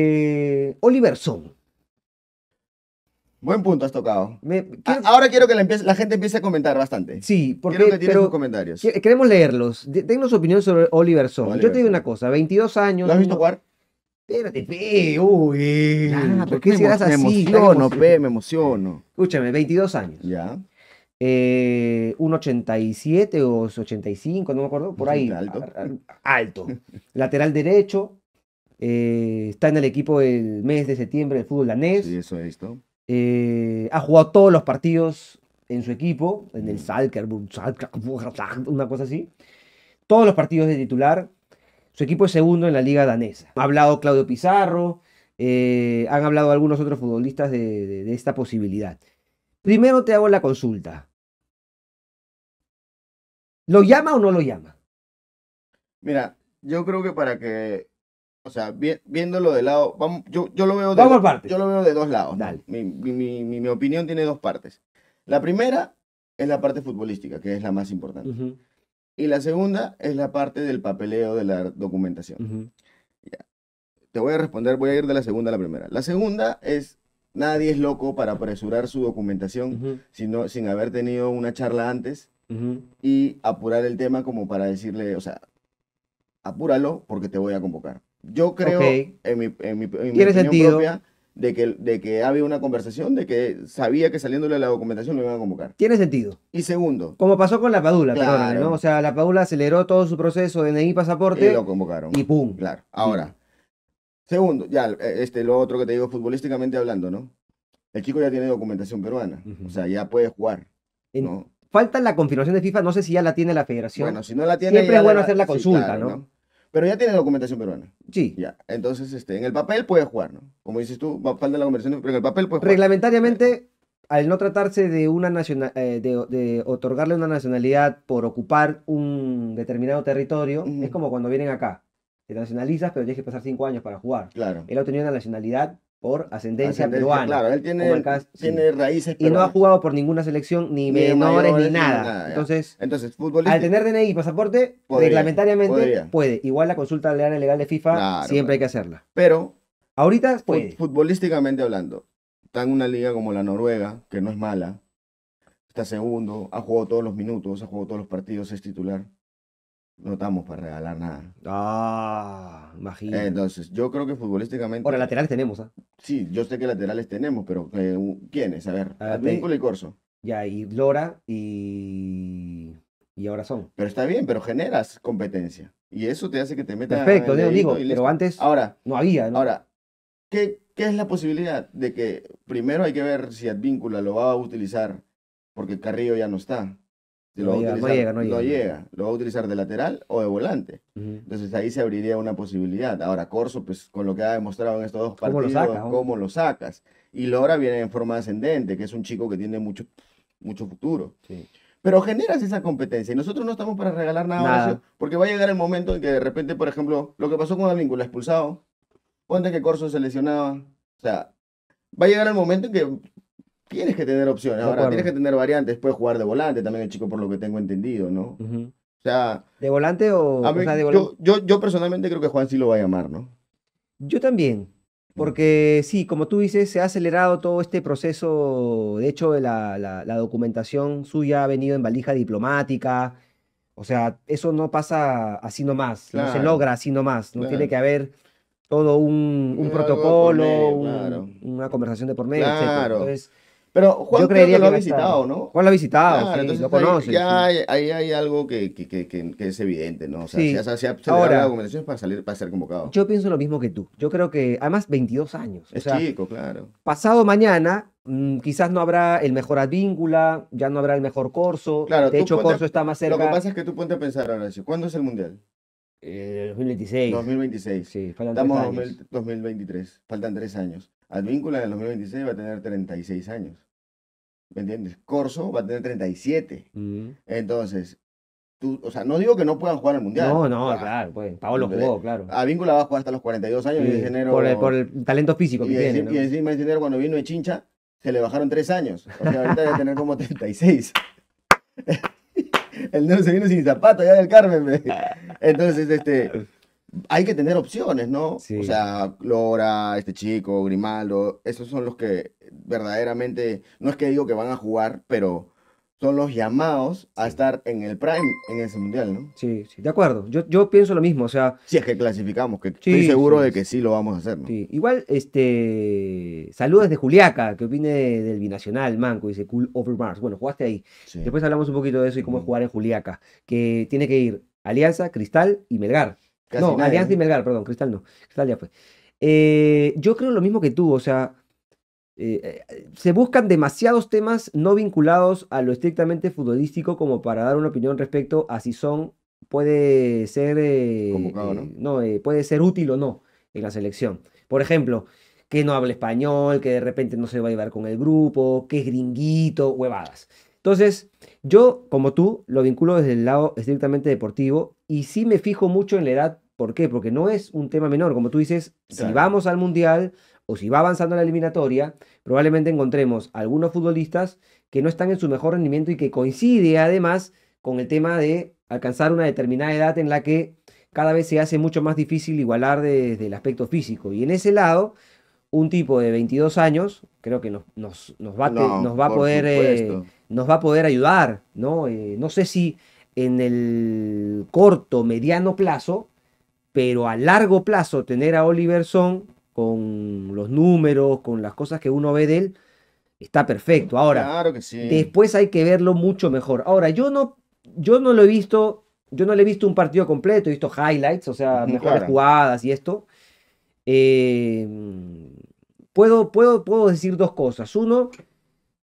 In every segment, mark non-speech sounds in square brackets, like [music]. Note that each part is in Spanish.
Eh, Oliver Son. Buen punto has tocado. Ah, ahora quiero que la, gente empiece a comentar bastante. Sí, porque quiero que tienes sus comentarios. Queremos leerlos. su opinión sobre Oliver Son. Yo te digo una cosa, 22 años. ¿Lo has visto jugar? Espérate, uy. ¿Por qué me, me Emociono, pe, me emociono. Escúchame, 22 años. Ya. Eh, un 87 o 85, no me acuerdo, por ahí. Alto. alto. [laughs] lateral derecho, eh, está en el equipo del mes de septiembre del fútbol danés. Sí, eso es, eh, ha jugado todos los partidos en su equipo, en el Salker, una cosa así. Todos los partidos de titular. Su equipo es segundo en la liga danesa. Ha hablado Claudio Pizarro, eh, han hablado algunos otros futbolistas de esta posibilidad. Primero te hago la consulta. ¿Lo llama o no lo llama? Mira, yo creo que para que o sea, viéndolo de lado, yo, yo, lo veo de, partes. Yo lo veo de dos lados. Dale. Mi, mi, mi, mi, opinión tiene dos partes. La primera es la parte futbolística, que es la más importante. Y la segunda es la parte del papeleo de la documentación. Te voy a responder, voy a ir de la segunda a la primera. La segunda es, nadie es loco para apresurar su documentación sino, sin haber tenido una charla antes y apurar el tema como para decirle, o sea, apúralo porque te voy a convocar yo creo, en mi, en mi, opinión propia, de que, de que había una conversación, de que sabía que saliéndole la documentación lo iban a convocar. Tiene sentido. Y segundo. Como pasó con la Padula, claro. ¿no? O sea, la Padula aceleró todo su proceso de ni pasaporte. Y lo convocaron. Y pum. Claro. Ahora. Segundo, ya, este, lo otro que te digo futbolísticamente hablando, ¿no? El chico ya tiene documentación peruana. O sea, ya puede jugar. ¿no? Falta la confirmación de FIFA, no sé si ya la tiene la federación. Bueno, si no la tiene. Siempre es bueno hacer la consulta, ¿no? Pero ya tiene documentación peruana. Sí. Ya. Entonces, este, en el papel puede jugar, ¿no? Como dices tú, falta la conversación, pero en el papel puede jugar. Reglamentariamente, al no tratarse de una nacional, eh, de, otorgarle una nacionalidad por ocupar un determinado territorio, es como cuando vienen acá. Te nacionalizas, pero tienes que pasar cinco años para jugar. Claro. Él ha obtenido una nacionalidad por ascendencia, peruana. Claro, él tiene, raíces Y no ha jugado por ninguna selección, ni, menores, ni nada. entonces, al tener DNI y pasaporte, reglamentariamente puede. Igual la consulta legal, legal de FIFA siempre hay que hacerla. Pero, ahorita puede. futbolísticamente hablando, está en una liga como la Noruega, que no es mala, está segundo, ha jugado todos los minutos, ha jugado todos los partidos, es titular no estamos para regalar nada. Ah, imagínate. Entonces, yo creo que futbolísticamente. Ahora, laterales tenemos, ¿ah? Sí, yo sé que laterales tenemos, pero eh, ¿quiénes? A ver, Advíncula y Corso. Ya, y Lora y. Y ahora son. Pero está bien, pero generas competencia. Y eso te hace que te metas. Perfecto, digo, pero antes. No había, Ahora, ¿qué, ¿qué es la posibilidad de que primero hay que ver si Advíncula lo va a utilizar porque Carrillo ya no está? no llega, no llega, Lo va a utilizar de lateral o de volante. Entonces ahí se abriría una posibilidad. Ahora, Corso, pues con lo que ha demostrado en estos dos cómo lo sacas. Y Lora viene en forma ascendente, que es un chico que tiene mucho, mucho futuro. Pero generas esa competencia y nosotros no estamos para regalar nada, porque va a llegar el momento en que de repente, por ejemplo, lo que pasó con Advíncula expulsado, ponte que Corso se lesionaba. O sea, va a llegar el momento en que Tienes que tener opciones. Ahora, tienes que tener variantes. Puedes jugar de volante también el chico, por lo que tengo entendido, ¿no? O sea... ¿De volante o...? Yo, yo, personalmente creo que Juan sí lo va a llamar, ¿no? Yo también. Porque mm. sí, como tú dices, se ha acelerado todo este proceso. De hecho, la, la, documentación suya ha venido en valija diplomática. O sea, eso no pasa así nomás, no se logra así nomás, no tiene que haber todo un, protocolo, una conversación de por medio, Claro pero Juan lo ha visitado, ¿no? Juan lo ha visitado, sí, entonces lo conoce. Ya hay, ahí hay algo que, que, que, es evidente, ¿no? O sea, sí. se, se, se, Ahora, la documentación para salir, para ser convocado. Yo pienso lo mismo que tú. Yo creo que, además, 22 años. Es o sea, chico, claro. Pasado mañana, mm, quizás no habrá el mejor advíncula, ya no habrá el mejor corso. de hecho, ponte, corso está más cerca. Lo que pasa es que tú ponte a pensar, Horacio, ¿cuándo es el Mundial? Eh, 2026. 2026. Sí, faltan Estamos en 2023, faltan tres años. Advíncula en el 2026 va a tener 36 años. ¿Me entiendes? Corso va a tener 37. Mm. Entonces, tú, o sea, no digo que no puedan jugar al mundial. No, no, ah, claro, pues. Paolo jugó, claro. Advíncula va a jugar hasta los 42 años Por el, por el talento físico que tiene. Y encima, cuando vino de Chincha, se le bajaron 3 años. O sea, ahorita debe tener como 36. [laughs] el negro se vino sin zapato allá del Carmen. Entonces, este hay que tener opciones, ¿no? O sea, Lora, este chico, Grimaldo, esos son los que verdaderamente, no es que digo que van a jugar, pero son los llamados a estar en el prime en ese mundial, ¿no? Sí, sí, de acuerdo. Yo, yo pienso lo mismo, o sea... Si es que clasificamos, que estoy seguro de que sí lo vamos a hacer, ¿no? Sí, igual, este... Saludos de Juliaca, que opine del binacional, Manco, dice Cool Over Mars. Bueno, jugaste ahí. Después hablamos un poquito de eso y cómo es jugar en Juliaca, que tiene que ir Alianza, Cristal y Melgar no, Alianza y Melgar, perdón, Cristal no. Cristal ya fue. Eh, yo creo lo mismo que tú, o sea, eh, eh, se buscan demasiados temas no vinculados a lo estrictamente futbolístico como para dar una opinión respecto a si son, puede ser, ¿no? puede ser útil o no en la selección. Por ejemplo, que no habla español, que de repente no se va a llevar con el grupo, que es gringuito, huevadas. Entonces, yo, como tú, lo vinculo desde el lado estrictamente deportivo y sí me fijo mucho en la edad ¿Por qué? Porque no es un tema menor. Como tú dices, si vamos al Mundial o si va avanzando la eliminatoria, probablemente encontremos algunos futbolistas que no están en su mejor rendimiento y que coincide además con el tema de alcanzar una determinada edad en la que cada vez se hace mucho más difícil igualar desde el aspecto físico. Y en ese lado, un tipo de 22 años, creo que nos, va, a poder, eh, nos va a poder ayudar, ¿no? Eh, no sé si en el corto, mediano plazo, pero a largo plazo tener a Oliver Son con los números, con las cosas que uno ve de él, está perfecto. Ahora, después hay que verlo mucho mejor. Ahora, yo no, yo no lo he visto, yo no le he visto un partido completo, he visto highlights, o sea, mejores jugadas y esto. Eh, puedo, puedo, puedo decir dos cosas. Uno,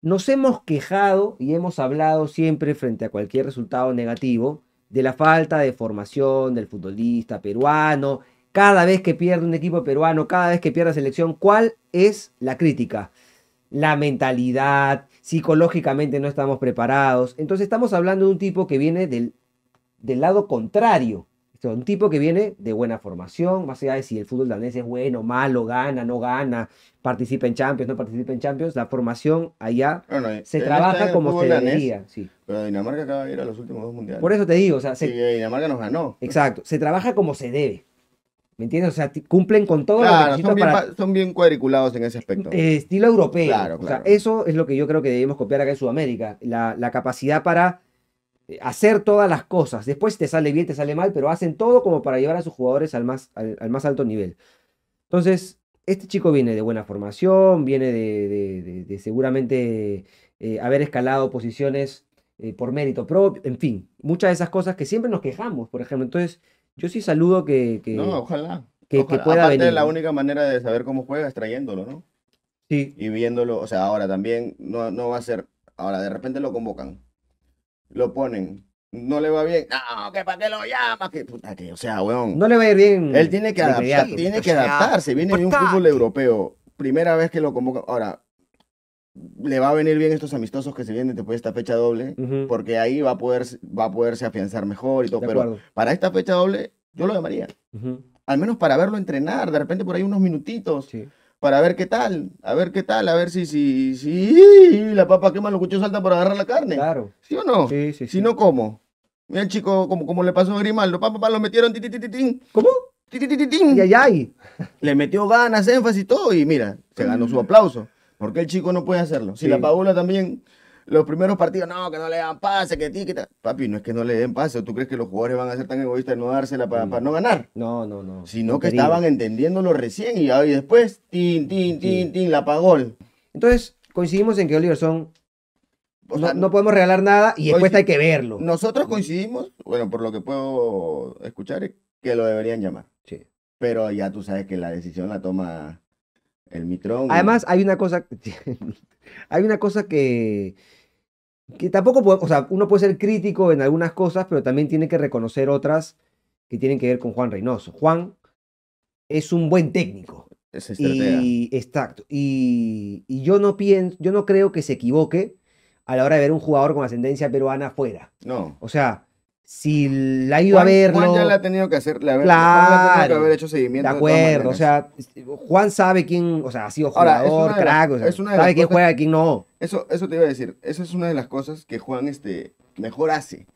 nos hemos quejado y hemos hablado siempre frente a cualquier resultado negativo de la falta de formación del futbolista peruano. Cada vez que pierde un equipo peruano, cada vez que pierde la selección, ¿cuál es la crítica? La mentalidad, psicológicamente no estamos preparados. Entonces estamos hablando de un tipo que viene del, del lado contrario un tipo que viene de buena formación, más allá de si el fútbol danés es bueno, malo, gana, no gana, participa en Champions, no participa en Champions, la formación allá se este trabaja como se debería. Pero Dinamarca acaba de ir a los últimos dos mundiales. Por eso te digo, o sea, sí, Dinamarca nos ganó. Exacto, se trabaja como se debe. ¿Me entiendes? O sea, cumplen con todo claro, son bien, para... son bien cuadriculados en ese aspecto. Eh, estilo europeo. Claro, claro. eso es lo que yo creo que debemos copiar acá en Sudamérica. la capacidad para eh, hacer todas las cosas. Después te sale bien, te sale mal, pero hacen todo como para llevar a sus jugadores al más, al, más alto nivel. Entonces, este chico viene de buena formación, viene de, seguramente eh, haber escalado posiciones eh, por mérito propio, en fin, muchas de esas cosas que siempre nos quejamos, por ejemplo. Entonces, yo sí saludo que... que no, ojalá. Que, pueda Aparte, la única manera de saber cómo juega es trayéndolo, ¿no? Sí. Y viéndolo, o sea, ahora también no va a ser, ahora de repente lo convocan, lo ponen. No le va bien. No, que para qué lo llama. Que puta que, o sea, weón. No le va a ir bien. Él tiene que, adaptar, tiene que adaptarse. Viene de un fútbol europeo. Primera vez que lo convoca. Ahora, le va a venir bien estos amistosos que se vienen después de esta fecha doble, porque ahí va a, poder, va a poderse afianzar mejor y todo. Pero para esta fecha doble, yo lo llamaría. Al menos para verlo entrenar, de repente por ahí unos minutitos. Sí para ver qué tal, a ver qué tal, a ver si, si, si la papa quema los cuchillos salta para agarrar la carne. Claro. ¿Sí o no? Sí, sí, Si no, ¿cómo? Mira el chico, como, como le pasó a Grimaldo, papá, papá, lo metieron, ti, ti, ti, ¿Cómo? Ti, ti, ti, ti, Y ay, [laughs] Le metió ganas, énfasis y todo, y mira, se ganó su aplauso. Porque el chico no puede hacerlo. Si la paula también los primeros partidos, no, que no le dan pase, que tiquita. Papi, no es que no le den pase. tú crees que los jugadores van a ser tan egoístas de no dársela para, mm. no ganar? No, no, no. Sino que estaban entendiéndolo recién y, ah, después, tin, tin, tin, tin, la pagó. Entonces, coincidimos en que Oliverson Son no, podemos regalar nada y después hay que verlo. Nosotros coincidimos, bueno, por lo que puedo escuchar, que lo deberían llamar. Sí. Pero ya tú sabes que la decisión la toma el Mitrón. Además, hay una cosa, [laughs] hay una cosa que, que tampoco o sea, uno puede ser crítico en algunas cosas, pero también tiene que reconocer otras que tienen que ver con Juan Reynoso. Juan es un buen técnico. Es y, exacto. Y, y, yo no pienso, yo no creo que se equivoque a la hora de ver un jugador con ascendencia peruana fuera No. O sea, si la ha ido a verlo. Juan ya la ha tenido que hacer, la, ha tenido que haber hecho seguimiento. De acuerdo, o sea, Juan sabe quién, o sea, ha sido jugador, crack, sabe quién cosas, juega, quién no. Eso, eso te iba a decir, eso es una de las cosas que Juan este, mejor hace,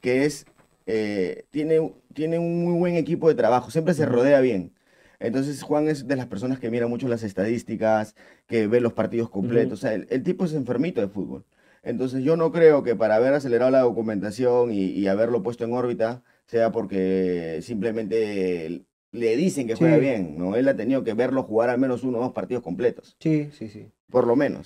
que es, eh, tiene, tiene un muy buen equipo de trabajo, siempre se rodea bien. Entonces Juan es de las personas que mira mucho las estadísticas, que ve los partidos completos, o sea, el tipo es enfermito de fútbol. Entonces yo no creo que para haber acelerado la documentación y, haberlo puesto en órbita sea porque simplemente le dicen que juega bien, ¿no? Él ha tenido que verlo jugar al menos uno o dos partidos completos. Sí, sí, sí. Por lo menos.